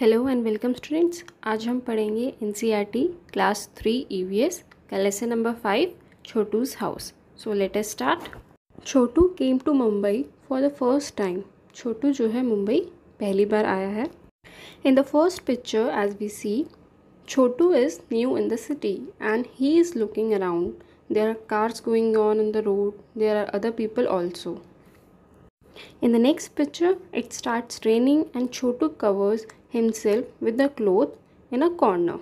Hello and welcome students आज हम पढ़ेंगे एन क्लास थ्री ई का lesson number five Chotu's house so let's start Chotu came to Mumbai for the first time Chotu जो है मुंबई पहली बार आया है in the first picture as we see Chotu is new in the city and he is looking around there are cars going on in the road there are other people also in the next picture it start training and Chotu covers himself with the cloth in a corner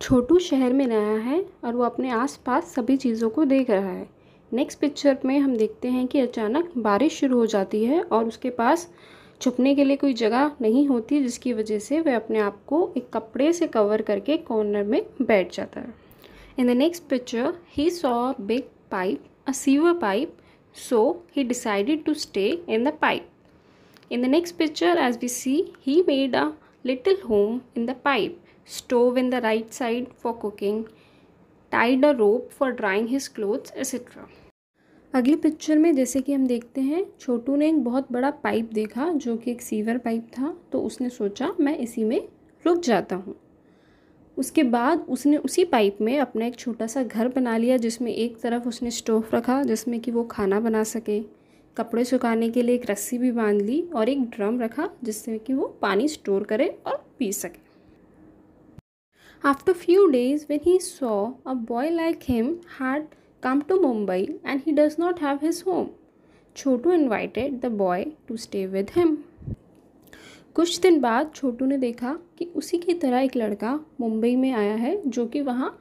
Chhotu शहर में रहा है और वो अपने आसपास सभी चीज़ों को देख रहा है नेक्स्ट पिक्चर में हम देखते हैं कि अचानक बारिश शुरू हो जाती है और उसके पास छुपने के लिए कोई जगह नहीं होती जिसकी वजह से वह अपने आप को एक कपड़े से कवर करके कॉर्नर में बैठ जाता है in the next picture he saw big pipe a sewer pipe so he decided to stay in the pipe In the next picture as we see he made a little home in the pipe, stove in the right side for cooking, tied a rope for drying his clothes etc. अगली picture में जैसे कि हम देखते हैं छोटू ने एक बहुत बड़ा पाइप देखा जो कि एक सीवर पाइप था तो उसने सोचा मैं इसी में रुक जाता हूँ उसके बाद उसने उसी पाइप में अपना एक छोटा सा घर बना लिया जिसमें एक तरफ उसने स्टोव रखा जिसमें कि वो खाना बना सके कपड़े सुखाने के लिए एक रस्सी भी बांध ली और एक ड्रम रखा जिससे कि वो पानी स्टोर करे और पी सके after few days when he saw a boy like him had come to Mumbai and he does not have his home Chhotu invited the boy to stay with him कुछ दिन बाद छोटू ने देखा कि उसी की तरह एक लड़का मुंबई में आया है जो कि वहाँ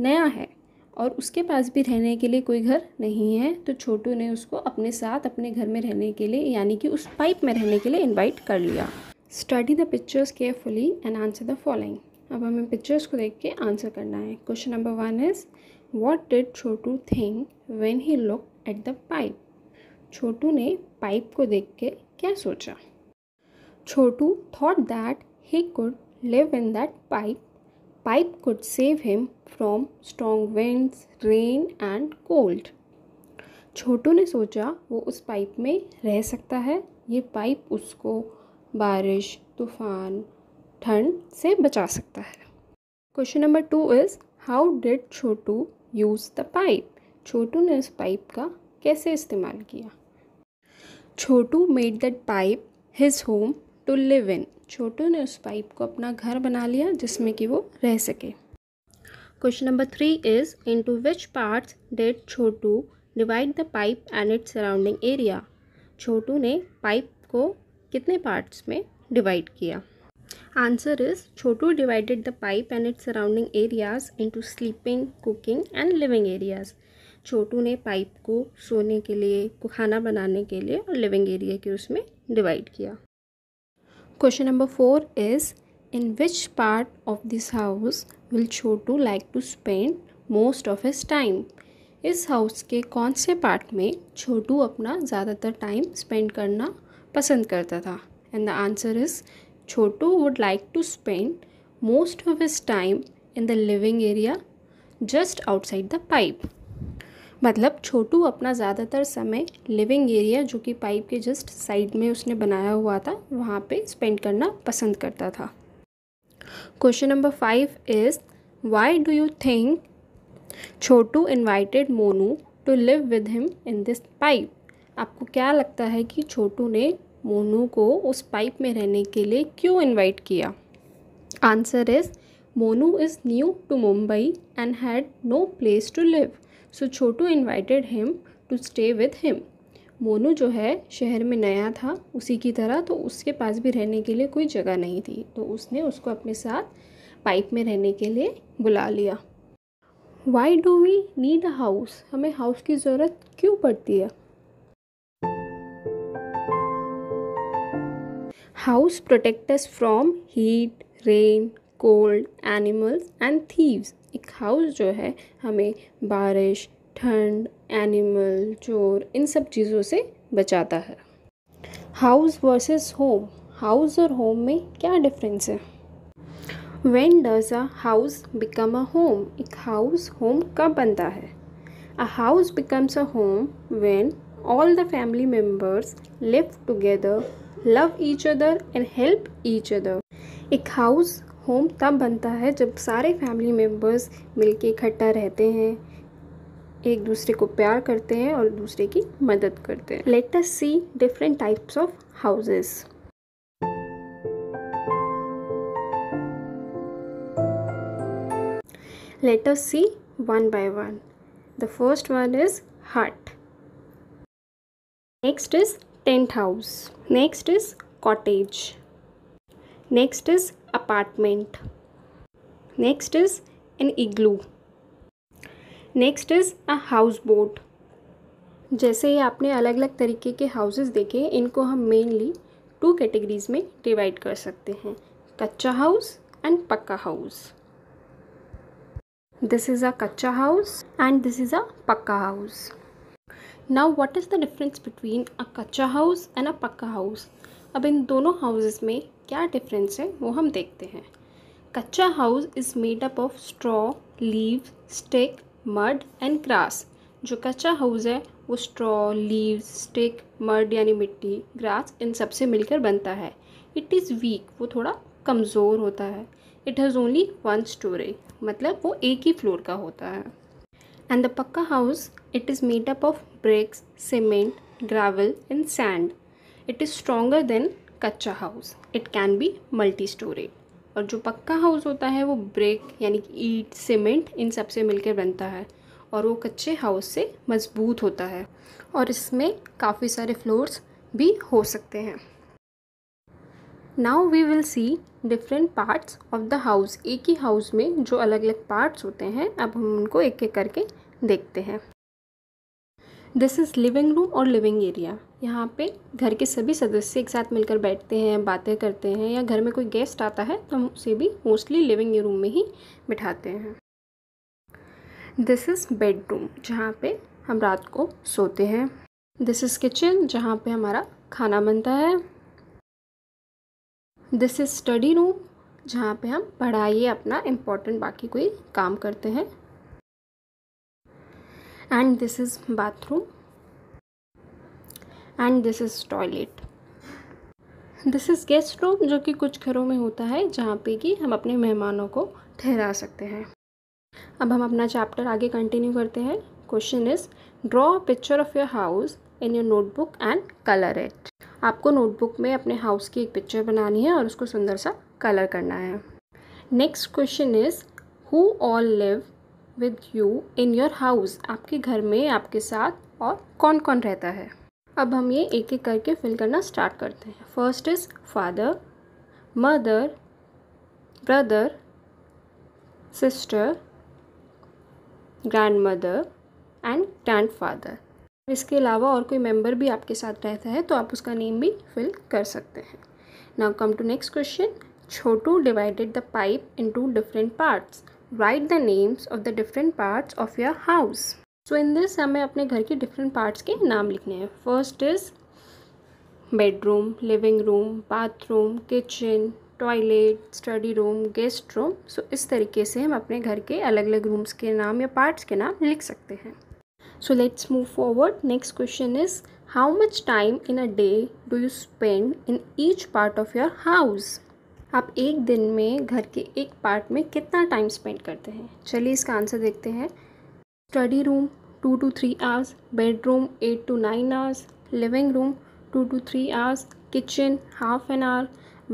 नया है और उसके पास भी रहने के लिए कोई घर नहीं है तो छोटू ने उसको अपने साथ अपने घर में रहने के लिए यानी कि उस पाइप में रहने के लिए इनवाइट कर लिया study the pictures carefully and answer the following अब हमें पिक्चर्स को देख के आंसर करना है question number one is what did Chhotu think when he look at the pipe Chhotu ने पाइप को देख के क्या सोचा Chhotu thought that he could live in that pipe pipe could save him from strong winds, rain and cold. Chhotu ने सोचा वो उस पाइप में रह सकता है ये पाइप उसको बारिश तूफान ठंड से बचा सकता है question number two is how did Chhotu use the pipe Chhotu ने उस पाइप का कैसे इस्तेमाल किया Chhotu made that pipe his home to live in Chhotu ने उस पाइप को अपना घर बना लिया जिसमें कि वो रह सके question number three is into which parts did Chhotu divide the pipe and its surrounding area Chhotu ने पाइप को कितने पार्ट्स में डिवाइड किया answer is Chhotu divided the pipe and its surrounding areas into sleeping cooking and living areas Chhotu ने pipe को सोने के लिए खाना बनाने के लिए और लिविंग एरिया के उसमें डिवाइड किया Question number 4 is In which part of this house will Chotu like to spend most of his time? इस हाउस के कौन से पार्ट में छोटू अपना ज़्यादातर टाइम स्पेंड करना पसंद करता था and the answer is Chhotu would like to spend most of his time in the living area just outside the pipe. मतलब छोटू अपना ज़्यादातर समय लिविंग एरिया जो कि पाइप के जस्ट साइड में उसने बनाया हुआ था वहाँ पे स्पेंड करना पसंद करता था question number five is why do you think Chhotu invited Monu to live with him in this pipe आपको क्या लगता है कि छोटू ने मोनू को उस पाइप में रहने के लिए क्यों इनवाइट किया answer is Monu is new to Mumbai and had no place to live so Chhotu invited him to stay with him Monu जो है शहर में नया था उसी की तरह तो उसके पास भी रहने के लिए कोई जगह नहीं थी तो उसने उसको अपने साथ पाइप में रहने के लिए बुला लिया why do we need a house हमें हाउस की ज़रूरत क्यों पड़ती है house protects from heat rain cold animals and thieves एक हाउस जो है हमें बारिश ठंड एनिमल चोर इन सब चीज़ों से बचाता है हाउस वर्सेस होम हाउस और होम में क्या डिफरेंस है when does a house become a home एक हाउस होम कब बनता है a house becomes a home when all the family members live together love each other and help each other एक house home तब बनता है जब सारे फैमिली मेम्बर्स मिलके इकट्ठा रहते हैं एक दूसरे को प्यार करते हैं और दूसरे की मदद करते हैं let us see different types of houses let us see one by one the first one is hut next is tent house next is cottage next is apartment. Next is an igloo. Next is a house boat जैसे ही आपने अलग अलग तरीके के houses देखे इनको हम मेनली टू कैटेगरीज में डिवाइड कर सकते हैं kachcha house and pakka house this is a kachcha house and this is a pakka house now what is the difference between a kachcha house and a pakka house अब इन दोनों हाउसेस में क्या डिफरेंस है वो हम देखते हैं kachcha house is made up of straw leave stick mud and grass जो कच्चा हाउस है वो स्ट्रॉ लीव स्टिक मड यानी मिट्टी ग्रास इन सब से मिलकर बनता है इट इज़ वीक वो थोड़ा कमज़ोर होता है it has only one story मतलब वो एक ही फ्लोर का होता है and the pakka house it is made up of bricks cement gravel and sand it is stronger than kachcha house it can be multi storeyed और जो पक्का हाउस होता है वो ब्रेक यानी कि ईट सीमेंट इन सब से मिलकर बनता है और वो कच्चे हाउस से मज़बूत होता है और इसमें काफ़ी सारे फ्लोर्स भी हो सकते हैं now we will see different parts of the house एक ही हाउस में जो अलग अलग पार्ट्स होते हैं अब हम उनको एक एक करके देखते हैं दिस इज़ लिविंग रूम और लिविंग एरिया यहाँ पे घर के सभी सदस्य एक साथ मिलकर बैठते हैं बातें करते हैं या घर में कोई गेस्ट आता है तो हम उसे भी मोस्टली लिविंग रूम में ही बिठाते हैं दिस इज़ बेडरूम जहाँ पे हम रात को सोते हैं दिस इज़ किचन जहाँ पे हमारा खाना बनता है दिस इज़ स्टडी रूम जहाँ पे हम पढ़ाई अपना इम्पोर्टेंट बाकी कोई काम करते हैं and this is bathroom and this is toilet this is guest room जो कि कुछ घरों में होता है जहाँ पे कि हम अपने मेहमानों को ठहरा सकते हैं अब हम अपना चैप्टर आगे कंटिन्यू करते हैं question is draw a picture of your house in your notebook and colour it आपको नोटबुक में अपने हाउस की एक पिक्चर बनानी है और उसको सुंदर सा कलर करना है next question is who all live with you in your house आपके घर में आपके साथ और कौन कौन रहता है अब हम ये एक एक करके फिल करना स्टार्ट करते हैं first is father mother brother sister grandmother and grandfather इसके अलावा और कोई मेम्बर भी आपके साथ रहता है तो आप उसका नेम भी फिल कर सकते हैं now come to next question Chhotu divided the pipe into different parts write the names of the different parts of your house so in this हमें अपने घर के डिफरेंट पार्ट्स के नाम लिखने हैं first is bedroom living room bathroom kitchen toilet study room guest room so इस तरीके से हम अपने घर के अलग अलग रूम्स के नाम या पार्ट्स के नाम लिख सकते हैं so let's move forward next question is how much time in a day do you spend in each part of your house आप एक दिन में घर के एक पार्ट में कितना टाइम स्पेंड करते हैं चलिए इसका आंसर देखते हैं study room two to three hours bedroom eight to nine hours living room two to three hours kitchen half an hour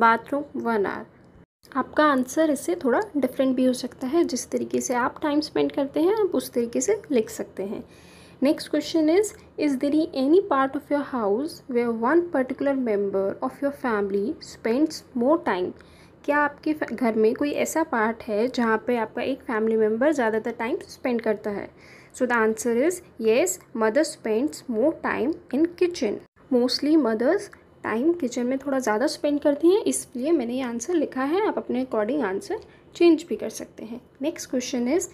bathroom one hour आपका आंसर इससे थोड़ा डिफरेंट भी हो सकता है जिस तरीके से आप टाइम स्पेंड करते हैं आप उस तरीके से लिख सकते हैं next question is is there there any part of your house where one particular member of your family spends more time क्या आपके घर में कोई ऐसा पार्ट है जहाँ पे आपका एक फैमिली मेम्बर ज़्यादातर टाइम स्पेंड करता है so the answer is yes mother spends more time in kitchen mostly mother's time kitchen में थोड़ा ज़्यादा स्पेंड करती हैं इसलिए मैंने ये आंसर लिखा है आप अपने अकॉर्डिंग आंसर चेंज भी कर सकते हैं next question is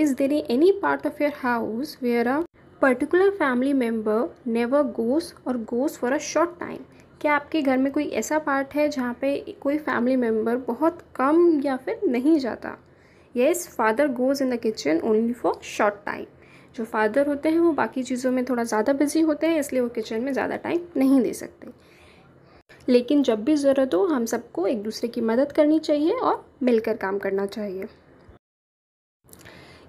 is there any part of your house where a particular family member never goes or goes for a short time क्या आपके घर में कोई ऐसा पार्ट है जहाँ पे कोई फैमिली मेम्बर बहुत कम या फिर नहीं जाता yes father goes in the kitchen only for short time जो फादर होते हैं वो बाकी चीज़ों में थोड़ा ज़्यादा बिजी होते हैं इसलिए वो किचन में ज़्यादा टाइम नहीं दे सकते लेकिन जब भी ज़रूरत हो हम सबको एक दूसरे की मदद करनी चाहिए और मिलकर काम करना चाहिए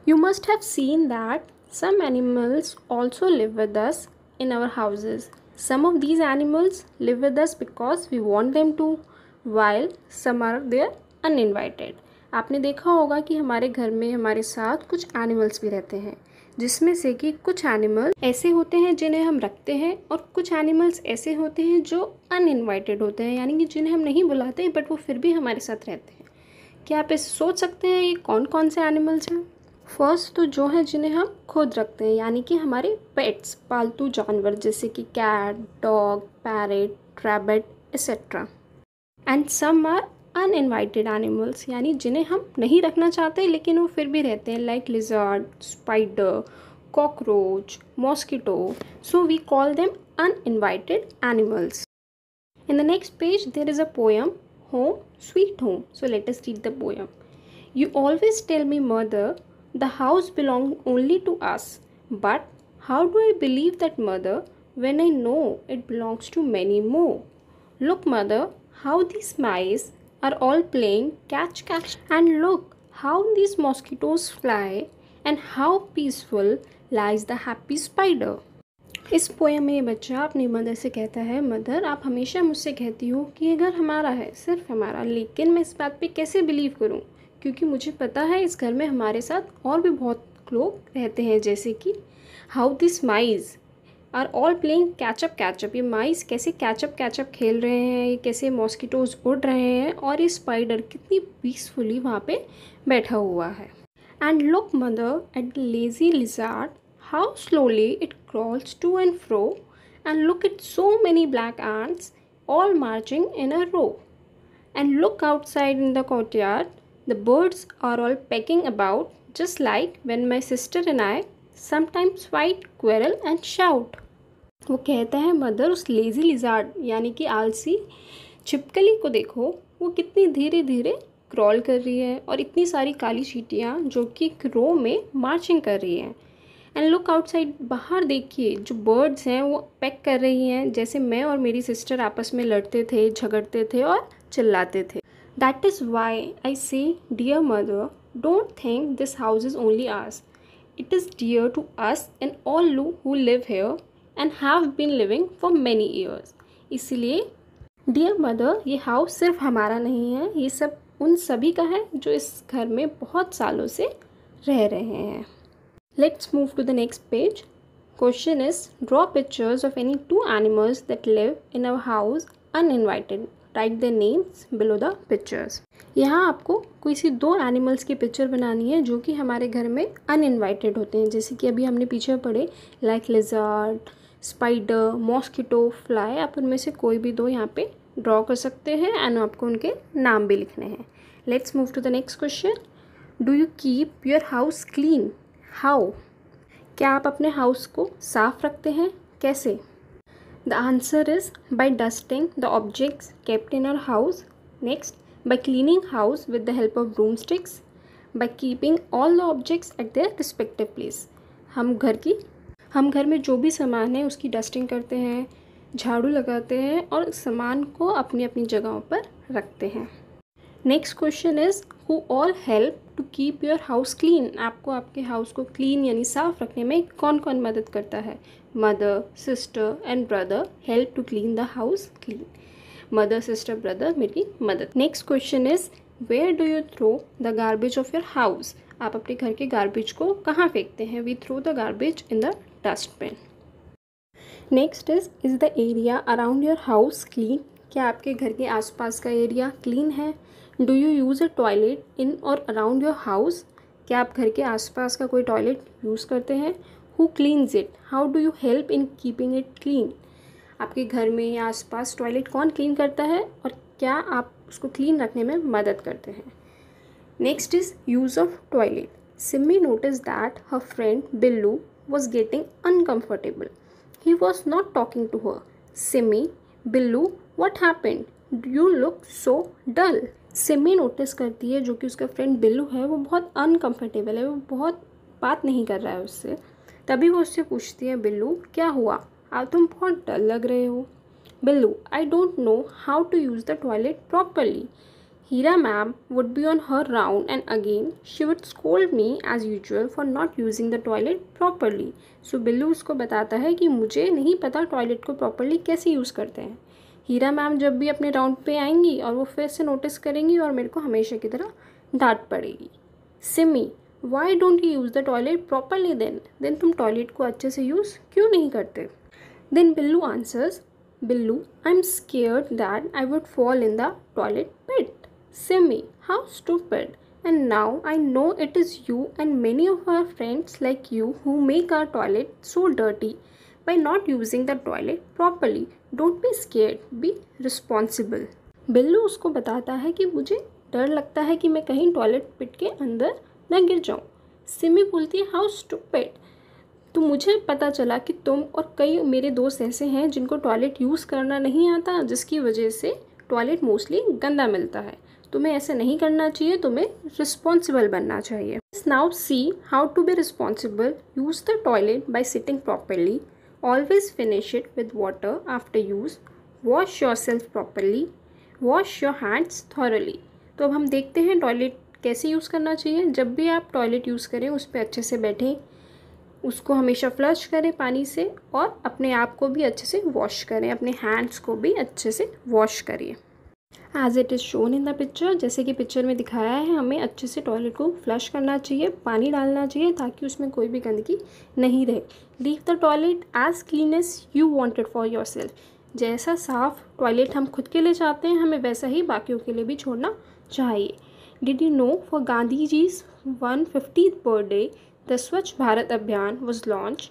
you must have seen that Some animals also live with us in our houses. Some of these animals live with us because we want them to, while some are there uninvited. आपने देखा होगा कि हमारे घर में हमारे साथ कुछ एनिमल्स भी रहते हैं जिसमें से कि कुछ एनिमल्स ऐसे होते हैं जिन्हें हम रखते हैं और कुछ एनिमल्स ऐसे होते हैं जो अनइनवाइटेड होते हैं यानी कि जिन्हें हम नहीं बुलाते बट वो फिर भी हमारे साथ रहते हैं क्या आप इस सोच सकते हैं ये कौन कौन से एनिमल्स हैं फर्स्ट तो जो है जिन्हें हम खुद रखते हैं यानी कि हमारे पेट्स पालतू जानवर जैसे कि cat dog parrot rabbit etcetera and some are un uninvited animals यानी जिन्हें हम नहीं रखना चाहते लेकिन वो फिर भी रहते हैं like lizard spider cockroach mosquito so we call them un uninvited animals in the next page there is a poem home sweet home so let's read the poem you always tell me mother The house belongs only to us. But how do I believe that, mother, when I know it belongs to many more? Look, mother, how these mice are all playing catch catch. And look how these mosquitoes fly and how peaceful lies the happy spider. इस poem में ये बच्चा अपनी mother से कहता है mother आप हमेशा मुझसे कहती हो कि ये घर हमारा है सिर्फ हमारा लेकिन मैं इस बात पे कैसे बिलीव करूँ क्योंकि मुझे पता है इस घर में हमारे साथ और भी बहुत लोग रहते हैं जैसे कि how this mice are all playing catch up catch up ये माइस कैसे कैचअप कैचअप खेल रहे हैं ये कैसे मॉस्किटोज उड़ रहे हैं और ये स्पाइडर कितनी पीसफुली वहाँ पे बैठा हुआ है and look mother at lazy lizard how slowly it crawls to and fro and look it so many black ants all marching in a row and look outside in the yard The birds are all pecking about just like when my sister and I sometimes fight, quarrel and shout. वो कहते हैं mother उस lazy lizard यानी कि आलसी छिपकली को देखो वो कितनी धीरे धीरे क्रॉल कर रही है और इतनी सारी काली चीटियाँ जो कि एक रो में मार्चिंग कर रही हैं एंड लुक आउटसाइड बाहर देखिए जो बर्ड्स हैं वो पैक कर रही हैं जैसे मैं और मेरी सिस्टर आपस में लड़ते थे झगड़ते थे और चिल्लाते थे That is why I say, Dear mother, don't think this house is only ours. It is dear to us and all who live here and have been living for many years. इसलिए dear mother ये house सिर्फ हमारा नहीं है ये सब उन सभी का है जो इस घर में बहुत सालों से रह रहे हैं let's move to the next page question is draw pictures of any two animals that live in our house uninvited type the names below the pictures यहाँ आपको किसी दो एनिमल्स की पिक्चर बनानी है जो कि हमारे घर में अनइनवाइटेड होते हैं जैसे कि अभी हमने पीछे पढ़े like lizard spider mosquito fly आप उनमें से कोई भी दो यहाँ पे ड्रॉ कर सकते हैं एंड आपको उनके नाम भी लिखने हैं let's move to the next question do you keep your house clean how क्या आप अपने हाउस को साफ़ रखते हैं कैसे The answer is by dusting the objects kept in our house. Next, by cleaning house with the help of broomsticks. By keeping all the objects at their respective place. hum ghar ki hum ghar mein jo bhi saman hai uski dusting karte hain झाड़ू लगाते हैं और सामान को अपनी अपनी जगहों पर रखते हैं next question is who all help to keep your house clean आपको आपके हाउस को क्लीन यानी साफ़ रखने में कौन कौन मदद करता है mother sister and brother help to clean the house clean mother sister brother मेरी मदद next question is where do you throw the garbage of your house आप अपने घर के गार्बेज को कहाँ फेंकते हैं we throw the garbage in the dustbin next is is the area around your house clean क्या आपके घर के आसपास का एरिया क्लीन है do you use a toilet in or around your house क्या आप घर के आसपास का कोई टॉयलेट यूज़ करते हैं who cleans it how do you help in keeping it clean आपके घर में या आसपास टॉयलेट कौन क्लीन करता है और क्या आप उसको क्लीन रखने में मदद करते हैं next is use of toilet Simi notice that her friend Billu was getting uncomfortable he was not talking to her Simi Billu what happened you look so dull Simi notice करती है जो कि उसका फ्रेंड बिल्लू है वो बहुत अनकम्फर्टेबल है वो बहुत बात नहीं कर रहा है उससे तभी वो उससे पूछती है बिल्लू क्या हुआ आप तुम बहुत डर लग रहे हो Billu I don't know how to use the toilet properly Hira ma'am would be on her round and again she would scold me as usual for not using the toilet properly so Billu उसको बताता है कि मुझे नहीं पता टॉयलेट को properly कैसे use करते हैं हीरा मैम जब भी अपने राउंड पे आएंगी और वो फिर से नोटिस करेंगी और मेरे को हमेशा की तरह डांट पड़ेगी Simi why don't you use the toilet properly then then तुम टॉयलेट को अच्छे से यूज़ क्यों नहीं करते then Billu answers Billu I am scared that I would fall in the toilet pit Simi how stupid and now I know it is you and many of our friends like you who make our toilet so dirty by not using the toilet properly. Don't be scared, be responsible. Billu उसको बताता है कि मुझे डर लगता है कि मैं कहीं टॉयलेट पिट के अंदर न गिर जाऊँ सिमी बोलती है हाउ स्टूपेड तो मुझे पता चला कि तुम और कई मेरे दोस्त ऐसे हैं जिनको टॉयलेट यूज़ करना नहीं आता जिसकी वजह से टॉयलेट मोस्टली गंदा मिलता है तुम्हें ऐसे नहीं करना चाहिए तुम्हें रिस्पॉन्सिबल बनना चाहिए now see how to be responsible use the toilet by sitting properly Always finish it with water after use. Wash yourself properly. Wash your hands thoroughly. तो अब हम देखते हैं टॉयलेट कैसे यूज़ करना चाहिए जब भी आप टॉयलेट यूज़ करें उस पर अच्छे से बैठें उसको हमेशा फ्लश करें पानी से और अपने आप को भी अच्छे से वॉश करें अपने हैंड्स को भी अच्छे से वॉश करिए as it is shown in the picture जैसे कि पिक्चर में दिखाया है हमें अच्छे से टॉयलेट को फ्लश करना चाहिए पानी डालना चाहिए ताकि उसमें कोई भी गंदगी नहीं रहे leave the toilet as clean as you wanted for yourself जैसा साफ टॉयलेट हम खुद के लिए चाहते हैं हमें वैसा ही बाकियों के लिए भी छोड़ना चाहिए did you know for Gandhi ji's one fifty birthday the Swachh Bharat Abhiyan was launch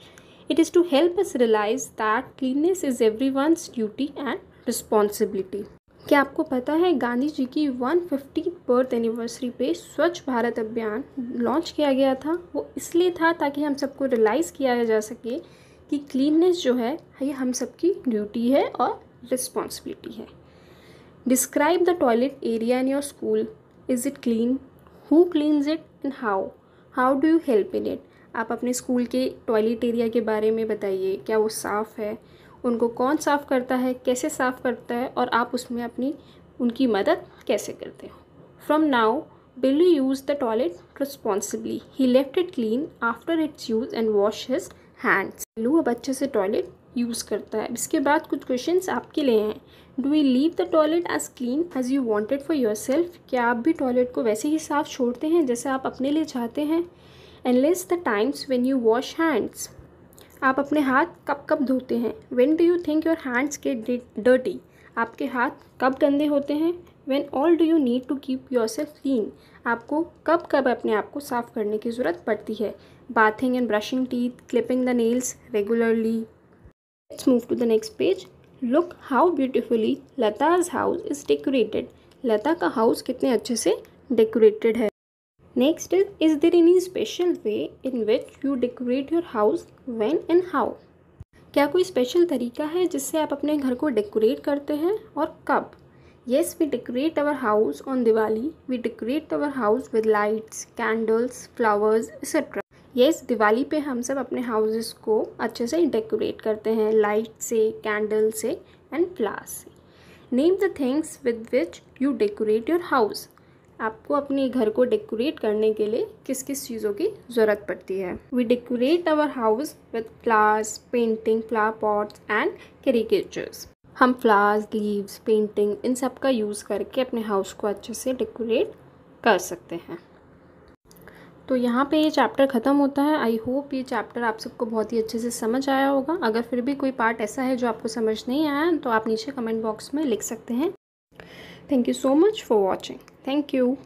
it is to help us realise that cleanness is everyone's duty and responsibility क्या आपको पता है गांधी जी की वन फिफ्टी बर्थ एनिवर्सरी पे स्वच्छ भारत अभियान लॉन्च किया गया था वो इसलिए था ताकि हम सबको रियलाइज़ किया जा सके कि क्लीननेस जो है ये हम सबकी ड्यूटी है और रिस्पॉन्सिबिलिटी है describe the toilet area in your school is it clean who cleans it and how how do you help in it आप अपने स्कूल के टॉयलेट एरिया के बारे में बताइए क्या वो साफ़ है उनको कौन साफ़ करता है कैसे साफ़ करता है और आप उसमें अपनी उनकी मदद कैसे करते हो from now Billu use the toilet responsibly he left it clean after its use and wash his hands Billu अब अच्छे से टॉयलेट यूज़ करता है इसके बाद कुछ क्वेश्चन आपके लिए हैं do you leave the toilet as clean as you wanted for yourself क्या आप भी टॉयलेट को वैसे ही साफ छोड़ते हैं जैसे आप अपने लिए चाहते हैं and list the times when you wash hands आप अपने हाथ कब कब धोते हैं when do you think your hands के डर्टी आपके हाथ कब गंदे होते हैं when all do you need to keep yourself clean आपको कब कब अपने आप को साफ़ करने की ज़रूरत पड़ती है bathing and brushing teeth clipping the nails regularly let's move to the next page look how beautifully Lata's house is decorated Lata का हाउस कितने अच्छे से डेकोरेटेड है Next is there in any special way in which you decorate your house when and how क्या कोई special तरीका है जिससे आप अपने घर को डेकोरेट करते हैं और कब yes we decorate our house on Diwali we decorate our house with lights candles flowers etcetera yes Diwali पे हम सब अपने हाउसेस को अच्छे से डेकोरेट करते हैं लाइट से कैंडल से एंड फ्लावर से name the things with which you decorate your house आपको अपने घर को डेकोरेट करने के लिए किस किस चीज़ों की ज़रूरत पड़ती है we decorate our house with flowers painting flower pots and caricatures हम फ्लावर्स लीव्स पेंटिंग इन सब का यूज़ करके अपने हाउस को अच्छे से डेकोरेट कर सकते हैं तो यहाँ पे ये चैप्टर ख़त्म होता है आई होप ये चैप्टर आप सबको बहुत ही अच्छे से समझ आया होगा अगर फिर भी कोई पार्ट ऐसा है जो आपको समझ नहीं आया तो आप नीचे कमेंट बॉक्स में लिख सकते हैं thank you so much for watching Thank you.